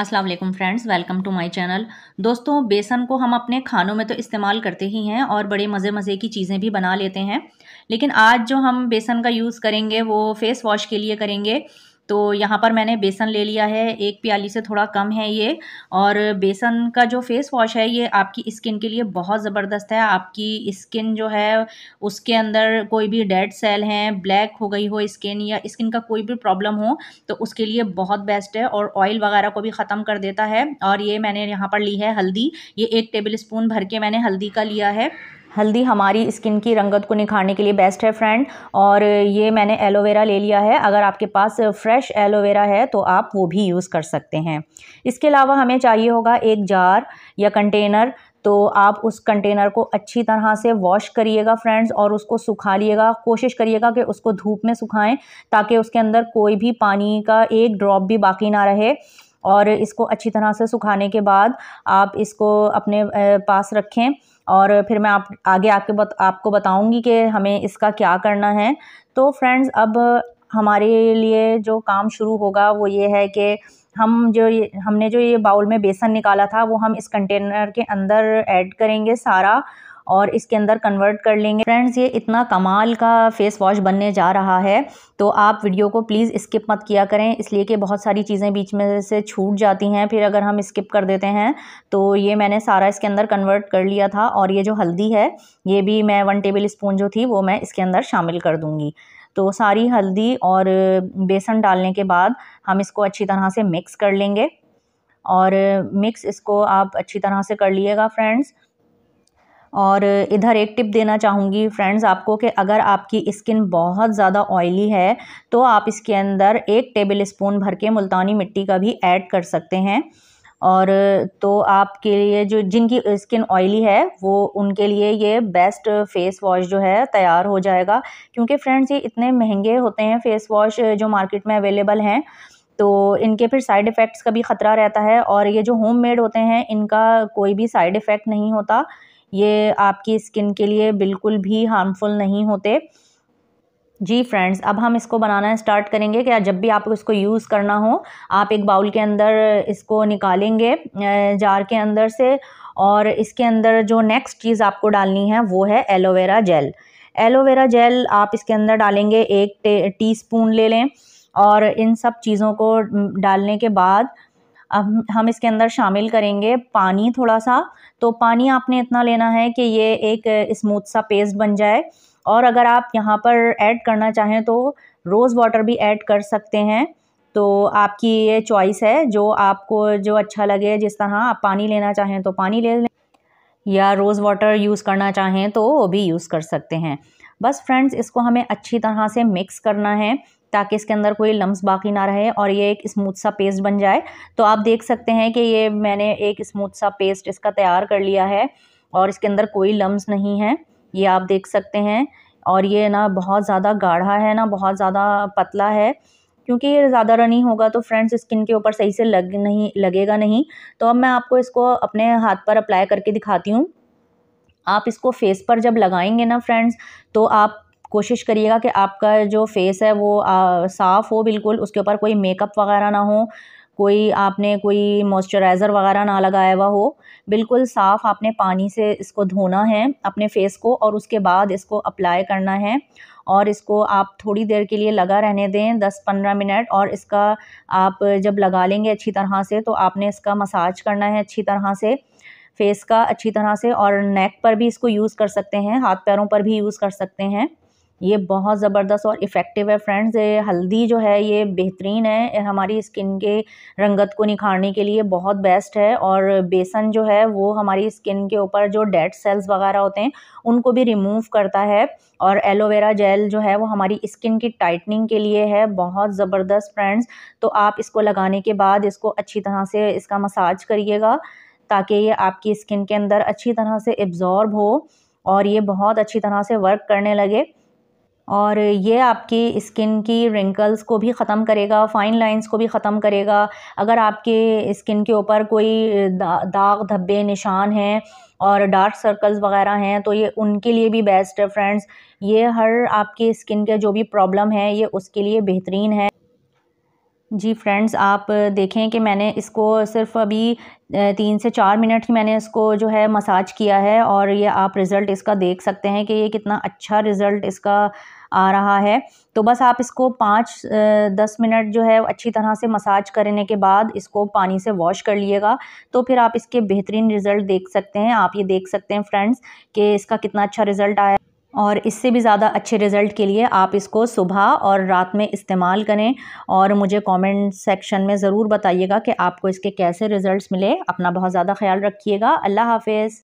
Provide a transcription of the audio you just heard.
अस्सलाम वालेकुम friends welcome to my channel दोस्तों बेसन को हम अपने खानों में तो इस्तेमाल करते ही हैं और बड़े मज़े मज़े की चीज़ें भी बना लेते हैं लेकिन आज जो हम बेसन का यूज़ करेंगे वो फेस वॉश के लिए करेंगे तो यहाँ पर मैंने बेसन ले लिया है एक प्याली से थोड़ा कम है ये और बेसन का जो फेस वॉश है ये आपकी स्किन के लिए बहुत ज़बरदस्त है आपकी स्किन जो है उसके अंदर कोई भी डेड सेल हैं ब्लैक हो गई हो स्किन या स्किन का कोई भी प्रॉब्लम हो तो उसके लिए बहुत बेस्ट है और ऑयल वगैरह को भी ख़त्म कर देता है और ये मैंने यहाँ पर ली है हल्दी ये एक टेबल स्पून भर के मैंने हल्दी का लिया है हल्दी हमारी स्किन की रंगत को निखारने के लिए बेस्ट है फ्रेंड और ये मैंने एलोवेरा ले लिया है अगर आपके पास फ्रेश एलोवेरा है तो आप वो भी यूज़ कर सकते हैं इसके अलावा हमें चाहिए होगा एक जार या कंटेनर तो आप उस कंटेनर को अच्छी तरह से वॉश करिएगा फ्रेंड्स और उसको सुखा लिएगा कोशिश करिएगा कि उसको धूप में सुखाएं ताकि उसके अंदर कोई भी पानी का एक ड्रॉप भी बाकी ना रहे और इसको अच्छी तरह से सुखाने के बाद आप इसको अपने पास रखें और फिर मैं आप आगे आपके बत, आपको बताऊंगी कि हमें इसका क्या करना है तो फ्रेंड्स अब हमारे लिए जो काम शुरू होगा वो ये है कि हम जो ये हमने जो ये बाउल में बेसन निकाला था वो हम इस कंटेनर के अंदर ऐड करेंगे सारा और इसके अंदर कन्वर्ट कर लेंगे फ्रेंड्स ये इतना कमाल का फेस वॉश बनने जा रहा है तो आप वीडियो को प्लीज़ स्किप मत किया करें इसलिए कि बहुत सारी चीज़ें बीच में से छूट जाती हैं फिर अगर हम स्किप कर देते हैं तो ये मैंने सारा इसके अंदर कन्वर्ट कर लिया था और ये जो हल्दी है ये भी मैं वन टेबल स्पून जो थी वो मैं इसके अंदर शामिल कर दूँगी तो सारी हल्दी और बेसन डालने के बाद हम इसको अच्छी तरह से मिक्स कर लेंगे और मिक्स इसको आप अच्छी तरह से कर लिएगा फ्रेंड्स और इधर एक टिप देना चाहूँगी फ्रेंड्स आपको कि अगर आपकी स्किन बहुत ज़्यादा ऑयली है तो आप इसके अंदर एक टेबल स्पून भर के मुल्तानी मिट्टी का भी ऐड कर सकते हैं और तो आपके लिए जो जिनकी स्किन ऑयली है वो उनके लिए ये बेस्ट फेस वॉश जो है तैयार हो जाएगा क्योंकि फ्रेंड्स ये इतने महंगे होते हैं फेस वॉश जो मार्केट में अवेलेबल हैं तो इनके फिर साइड इफ़ेक्ट्स का भी ख़तरा रहता है और ये जो होम मेड होते हैं इनका कोई भी साइड इफ़ेक्ट नहीं होता ये आपकी स्किन के लिए बिल्कुल भी हार्मफुल नहीं होते जी फ्रेंड्स अब हम इसको बनाना स्टार्ट करेंगे क्या जब भी आपको इसको यूज़ करना हो आप एक बाउल के अंदर इसको निकालेंगे जार के अंदर से और इसके अंदर जो नेक्स्ट चीज़ आपको डालनी है वो है एलोवेरा जेल एलोवेरा जेल आप इसके अंदर डालेंगे एक टी स्पून ले लें और इन सब चीज़ों को डालने के बाद अब हम इसके अंदर शामिल करेंगे पानी थोड़ा सा तो पानी आपने इतना लेना है कि ये एक स्मूथ सा पेस्ट बन जाए और अगर आप यहाँ पर ऐड करना चाहें तो रोज़ वाटर भी ऐड कर सकते हैं तो आपकी ये चॉइस है जो आपको जो अच्छा लगे जिस तरह आप पानी लेना चाहें तो पानी ले लें या रोज़ वाटर यूज़ करना चाहें तो वो भी यूज़ कर सकते हैं बस फ्रेंड्स इसको हमें अच्छी तरह से मिक्स करना है ताकि इसके अंदर कोई लम्स बाकी ना रहे और ये एक स्मूथ सा पेस्ट बन जाए तो आप देख सकते हैं कि ये मैंने एक स्मूथ सा पेस्ट इसका तैयार कर लिया है और इसके अंदर कोई लम्ब नहीं है ये आप देख सकते हैं और ये ना बहुत ज़्यादा गाढ़ा है ना बहुत ज़्यादा पतला है क्योंकि ये ज़्यादा रनी होगा तो फ्रेंड्स स्किन के ऊपर सही से लग नहीं लगेगा नहीं तो अब मैं आपको इसको अपने हाथ पर अप्लाई करके दिखाती हूँ आप इसको फेस पर जब लगाएंगे ना फ्रेंड्स तो आप कोशिश करिएगा कि आपका जो फेस है वो साफ़ हो बिल्कुल उसके ऊपर कोई मेकअप वगैरह ना हो कोई आपने कोई मॉइस्चराइज़र वगैरह ना लगाया हुआ हो बिल्कुल साफ़ आपने पानी से इसको धोना है अपने फेस को और उसके बाद इसको अप्लाई करना है और इसको आप थोड़ी देर के लिए लगा रहने दें दस पंद्रह मिनट और इसका आप जब लगा लेंगे अच्छी तरह से तो आपने इसका मसाज करना है अच्छी तरह से फेस का अच्छी तरह से और नेक पर भी इसको यूज़ कर सकते हैं हाथ पैरों पर भी यूज़ कर सकते हैं ये बहुत ज़बरदस्त और इफ़ेक्टिव है फ्रेंड्स ये हल्दी जो है ये बेहतरीन है हमारी स्किन के रंगत को निखारने के लिए बहुत बेस्ट है और बेसन जो है वो हमारी स्किन के ऊपर जो डेड सेल्स वगैरह होते हैं उनको भी रिमूव करता है और एलोवेरा जेल जो है वो हमारी स्किन की टाइटनिंग के लिए है बहुत ज़बरदस्त फ्रेंड्स तो आप इसको लगाने के बाद इसको अच्छी तरह से इसका मसाज करिएगा ताकि ये आपकी स्किन के अंदर अच्छी तरह से एब्ज़ॉर्ब हो और ये बहुत अच्छी तरह से वर्क करने लगे और ये आपकी स्किन की रिंकल्स को भी ख़त्म करेगा फ़ाइन लाइंस को भी ख़त्म करेगा अगर आपके स्किन के ऊपर कोई दा, दाग धब्बे निशान हैं और डार्क सर्कल्स वगैरह हैं तो ये उनके लिए भी बेस्ट है फ्रेंड्स ये हर आपके स्किन के जो भी प्रॉब्लम है ये उसके लिए बेहतरीन है जी फ्रेंड्स आप देखें कि मैंने इसको सिर्फ अभी तीन से चार मिनट ही मैंने इसको जो है मसाज किया है और ये आप रिज़ल्ट इसका देख सकते हैं कि ये कितना अच्छा रिज़ल्ट इसका आ रहा है तो बस आप इसको पाँच दस मिनट जो है अच्छी तरह से मसाज करने के बाद इसको पानी से वॉश कर लिएगा तो फिर आप इसके बेहतरीन रिज़ल्ट देख सकते हैं आप ये देख सकते हैं फ्रेंड्स कि इसका कितना अच्छा रिज़ल्ट आया और इससे भी ज़्यादा अच्छे रिज़ल्ट के लिए आप इसको सुबह और रात में इस्तेमाल करें और मुझे कमेंट सेक्शन में ज़रूर बताइएगा कि आपको इसके कैसे रिज़ल्ट मिले अपना बहुत ज़्यादा ख्याल रखिएगा अल्लाह हाफिज़